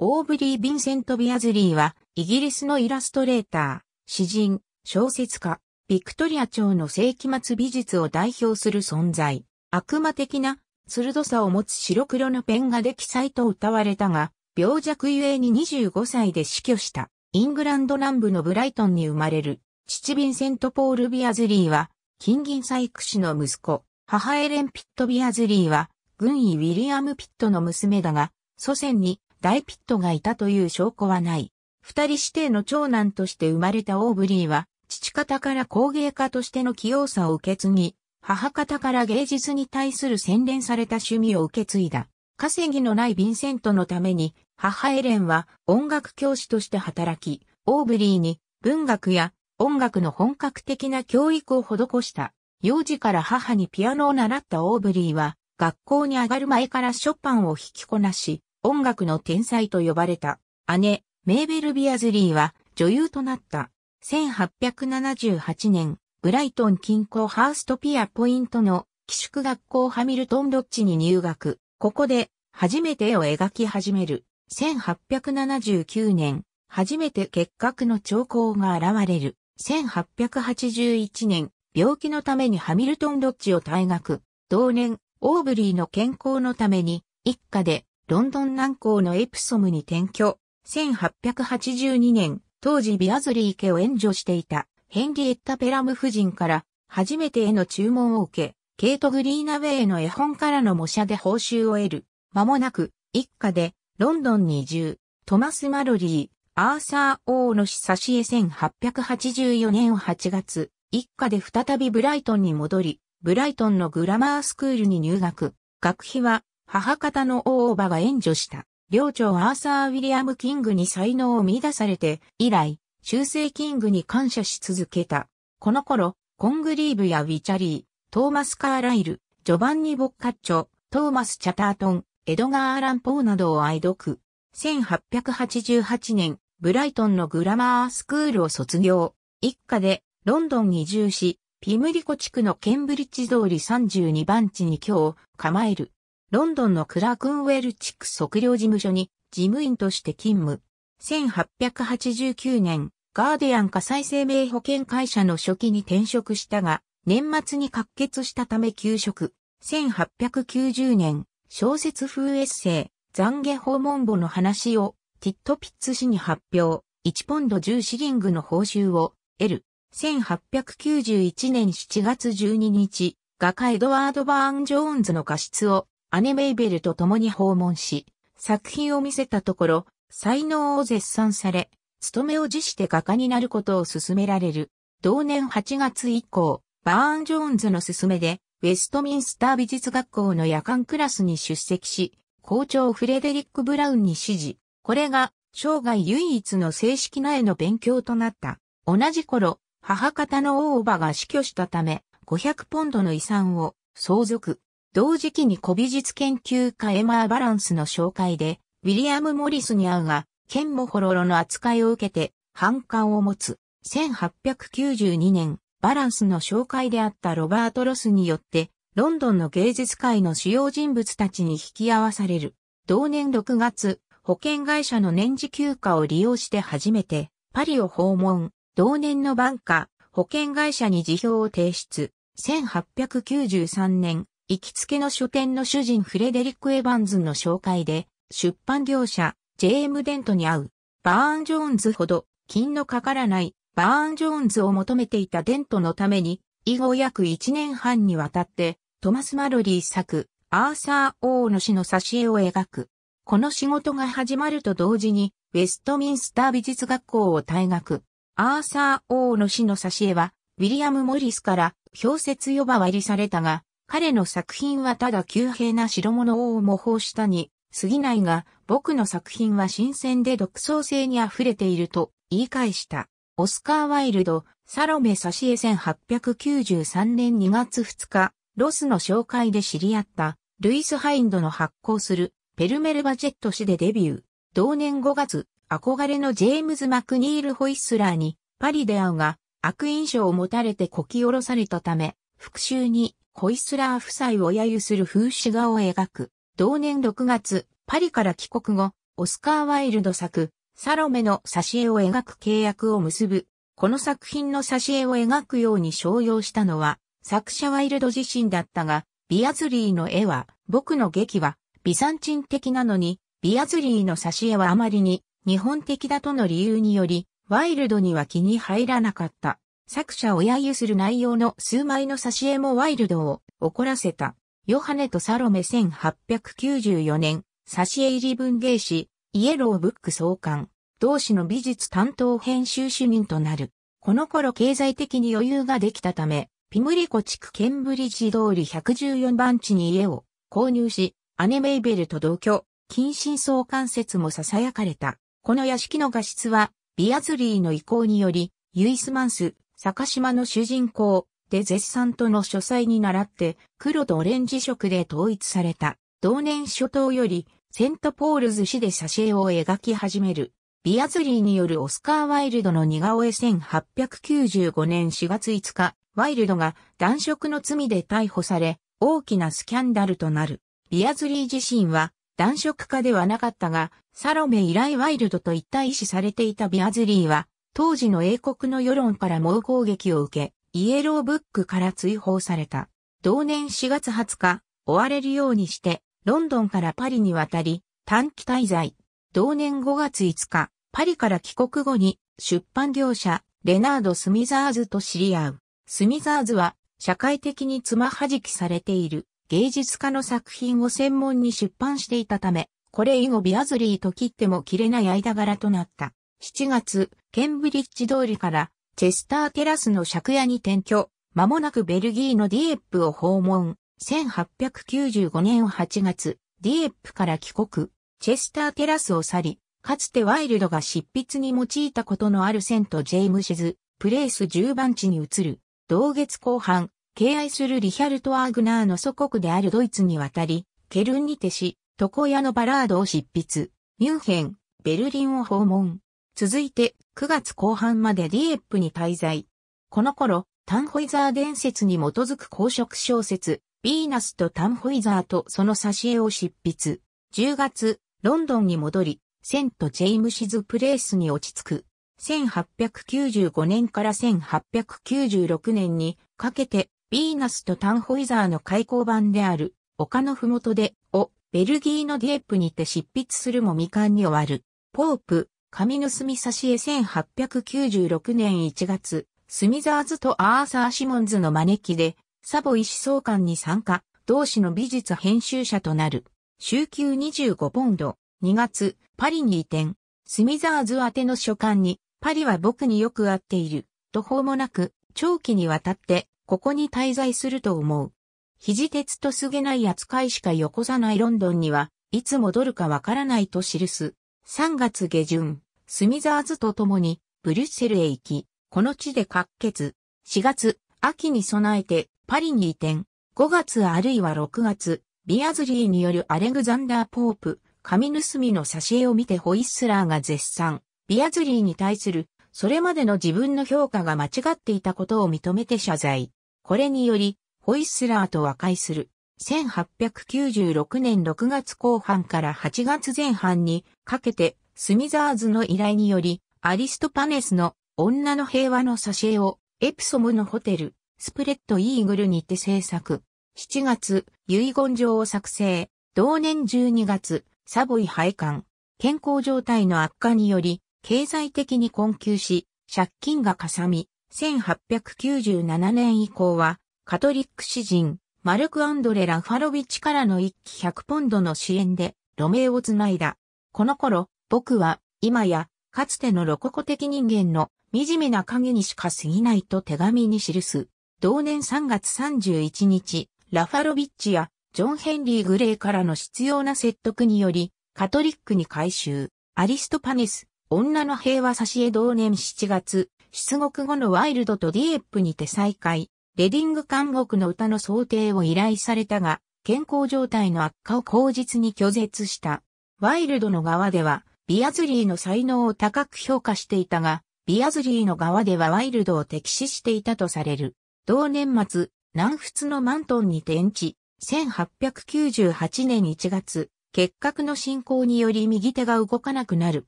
オーブリー・ヴィンセント・ビアズリーは、イギリスのイラストレーター、詩人、小説家、ビクトリア朝の世紀末美術を代表する存在。悪魔的な鋭さを持つ白黒のペン画で記載と歌われたが、病弱ゆえに25歳で死去した。イングランド南部のブライトンに生まれる。父ヴィンセント・ポール・ビアズリーは、金銀採掘師の息子。母エレン・ピット・ビアズリーは、軍医ウィリアム・ピットの娘だが、祖先に大ピットがいたという証拠はない。二人指定の長男として生まれたオーブリーは、父方から工芸家としての器用さを受け継ぎ、母方から芸術に対する洗練された趣味を受け継いだ。稼ぎのないヴィンセントのために、母エレンは音楽教師として働き、オーブリーに文学や音楽の本格的な教育を施した。幼児から母にピアノを習ったオーブリーは、学校に上がる前からショパンを弾きこなし、音楽の天才と呼ばれた姉、メーベル・ビアズリーは女優となった。1878年、ブライトン近郊ハーストピアポイントの寄宿学校ハミルトンロッジに入学。ここで初めて絵を描き始める。1879年、初めて結核の兆候が現れる。1881年、病気のためにハミルトンロッジを退学。同年、オーブリーの健康のために、一家でロンドン南港のエプソムに転居。1882年、当時ビアズリー家を援助していたヘンリエッタ・ペラム夫人から初めてへの注文を受け、ケイト・グリーナウェイの絵本からの模写で報酬を得る。間もなく、一家でロンドンに移住。トマス・マロリー、アーサー・王の氏差し絵1884年8月、一家で再びブライトンに戻り、ブライトンのグラマースクールに入学。学費は母方の大叔母が援助した、領長アーサー・ウィリアム・キングに才能を見出されて、以来、修正キングに感謝し続けた。この頃、コングリーブやウィチャリー、トーマス・カーライル、ジョバンニ・ボッカッチョ、トーマス・チャタートン、エドガー・アラン・ポーなどを愛読。1888年、ブライトンのグラマースクールを卒業。一家で、ロンドンに移住し、ピムリコ地区のケンブリッジ通り32番地に今日、構える。ロンドンのクラークンウェル地区測量事務所に事務員として勤務。1889年、ガーディアン火災生命保険会社の初期に転職したが、年末に滑血したため休職。1890年、小説風エッセイ、懺悔訪問簿の話を、ティットピッツ氏に発表、1ポンド10シリングの報酬を得る。1891年7月12日、画家エドワード・バーン・ジョーンズの画質を姉メイベルと共に訪問し、作品を見せたところ、才能を絶賛され、勤めを辞して画家になることを勧められる。同年8月以降、バーン・ジョーンズの勧めで、ウェストミンスター美術学校の夜間クラスに出席し、校長フレデリック・ブラウンに指示。これが、生涯唯一の正式な絵の勉強となった。同じ頃、母方の大叔母が死去したため、500ポンドの遺産を相続。同時期に古美術研究家エマー・バランスの紹介で、ウィリアム・モリスに会うが、ケンモホロロの扱いを受けて、反感を持つ。1892年、バランスの紹介であったロバート・ロスによって、ロンドンの芸術界の主要人物たちに引き合わされる。同年6月、保険会社の年次休暇を利用して初めて、パリを訪問。同年の晩夏、保険会社に辞表を提出。1893年、行きつけの書店の主人フレデリック・エヴァンズの紹介で、出版業者、ジェーム・デントに会う、バーン・ジョーンズほど、金のかからない、バーン・ジョーンズを求めていたデントのために、以後約1年半にわたって、トマス・マロリー作、アーサー・オーの死の挿絵を描く。この仕事が始まると同時に、ウェストミンスター美術学校を退学。アーサー・オーの死の挿絵は、ウィリアム・モリスから、氷説呼ばわりされたが、彼の作品はただ急平な白物を模倣したに過ぎないが、僕の作品は新鮮で独創性に溢れていると言い返した。オスカー・ワイルド、サロメ・サシエ1893年2月2日、ロスの紹介で知り合った、ルイス・ハインドの発行する、ペルメルバジェット誌でデビュー。同年5月、憧れのジェームズ・マクニール・ホイッスラーに、パリで会うが、悪印象を持たれてこき下ろされたため、復讐にホイスラー夫妻を揶揄する風刺画を描く。同年6月、パリから帰国後、オスカー・ワイルド作、サロメの挿絵を描く契約を結ぶ。この作品の挿絵を描くように商用したのは、作者ワイルド自身だったが、ビアズリーの絵は、僕の劇は、ビサンチン的なのに、ビアズリーの挿絵はあまりに、日本的だとの理由により、ワイルドには気に入らなかった。作者を揶揄する内容の数枚の挿絵もワイルドを怒らせた。ヨハネとサロメ1894年、挿絵入り文芸誌、イエローブック創刊、同誌の美術担当編集主任となる。この頃経済的に余裕ができたため、ピムリコ地区ケンブリッジ通り114番地に家を購入し、姉メイベルと同居、近親相関説も囁かれた。この屋敷の画質は、ビアズリーの意向により、ユイスマンス、坂島の主人公、で絶賛との書斎に倣って、黒とオレンジ色で統一された、同年初頭より、セントポールズ市で挿絵を描き始める。ビアズリーによるオスカー・ワイルドの似顔絵1895年4月5日、ワイルドが男色の罪で逮捕され、大きなスキャンダルとなる。ビアズリー自身は男色家ではなかったが、サロメ以来ワイルドと一体視されていたビアズリーは、当時の英国の世論から猛攻撃を受け、イエローブックから追放された。同年4月20日、追われるようにして、ロンドンからパリに渡り、短期滞在。同年5月5日、パリから帰国後に、出版業者、レナード・スミザーズと知り合う。スミザーズは、社会的につまはじきされている、芸術家の作品を専門に出版していたため、これ以後ビアズリーと切っても切れない間柄となった。7月、ケンブリッジ通りからチェスターテラスの借家に転居、間もなくベルギーのディエップを訪問。1895年8月、ディエップから帰国、チェスターテラスを去り、かつてワイルドが執筆に用いたことのあるセント・ジェイムシズ、プレイス10番地に移る。同月後半、敬愛するリヒャルト・アーグナーの祖国であるドイツに渡り、ケルンにてし、床屋のバラードを執筆、ミュンヘン、ベルリンを訪問。続いて、9月後半までディエップに滞在。この頃、タンホイザー伝説に基づく公職小説、ヴィーナスとタンホイザーとその挿絵を執筆。10月、ロンドンに戻り、セント・ジェイムシズ・プレイスに落ち着く。1895年から1896年にかけて、ヴィーナスとタンホイザーの開口版である、丘のふもとで、を、ベルギーのディエップにて執筆するも未完に終わる。ポープ、上住み差し絵1896年1月、スミザーズとアーサー・シモンズの招きで、サボ医師総監に参加、同志の美術編集者となる。週休25ポンド、2月、パリに移転。スミザーズ宛ての書簡に、パリは僕によく合っている、途方もなく、長期にわたって、ここに滞在すると思う。肘鉄とすげない扱いしかよこさないロンドンには、いつ戻るかわからないと記す。3月下旬、スミザーズと共にブリュッセルへ行き、この地で滑血。4月、秋に備えてパリに移転。5月あるいは6月、ビアズリーによるアレグザンダー・ポープ、紙盗みの挿絵を見てホイッスラーが絶賛。ビアズリーに対する、それまでの自分の評価が間違っていたことを認めて謝罪。これにより、ホイッスラーと和解する。1896年6月後半から8月前半にかけてスミザーズの依頼によりアリストパネスの女の平和の挿絵をエプソムのホテルスプレッドイーグルにて制作。7月遺言状を作成。同年12月サボイ廃刊。健康状態の悪化により経済的に困窮し借金がかさみ1897年以降はカトリック詩人マルク・アンドレ・ラファロビッチからの一期100ポンドの支援で、路名をつないだ。この頃、僕は、今や、かつてのロココ的人間の惨めな影にしか過ぎないと手紙に記す。同年3月31日、ラファロビッチやジョン・ヘンリー・グレイからの必要な説得により、カトリックに改修、アリストパネス、女の平和差し絵同年7月、出国後のワイルドとディエップにて再会、レディング監獄の歌の想定を依頼されたが、健康状態の悪化を口実に拒絶した。ワイルドの側では、ビアズリーの才能を高く評価していたが、ビアズリーの側ではワイルドを敵視していたとされる。同年末、南仏のマントンに転地、1898年1月、結核の進行により右手が動かなくなる。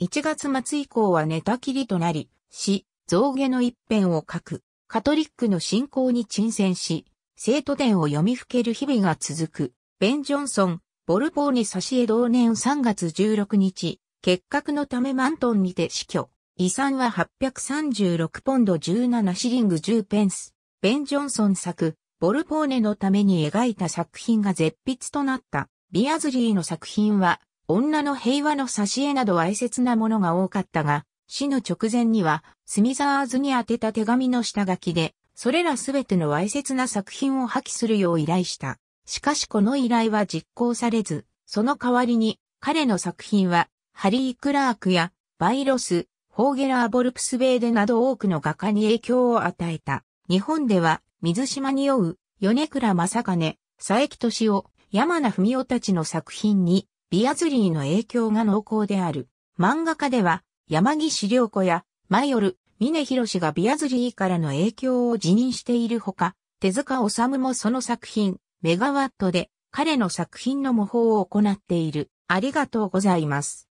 1月末以降は寝たきりとなり、死、象牙の一辺を書く。カトリックの信仰に沈潜し、生徒伝を読みふける日々が続く、ベン・ジョンソン、ボルポーネサシエ同年3月16日、結核のためマントンにて死去。遺産は836ポンド17シリング10ペンス。ベン・ジョンソン作、ボルポーネのために描いた作品が絶筆となった。ビアズリーの作品は、女の平和の挿絵など哀切なものが多かったが、死の直前には、スミザーズに宛てた手紙の下書きで、それらすべてのわいせつな作品を破棄するよう依頼した。しかしこの依頼は実行されず、その代わりに、彼の作品は、ハリー・クラークや、バイロス、ホーゲラー・ボルプスベーデなど多くの画家に影響を与えた。日本では、水島に酔う、米倉正金、佐伯敏夫、山名文夫たちの作品に、ビアズリーの影響が濃厚である。漫画家では、山岸良子や、前夜、峰博がビアズリーからの影響を辞任しているほか、手塚治虫もその作品、メガワットで、彼の作品の模倣を行っている。ありがとうございます。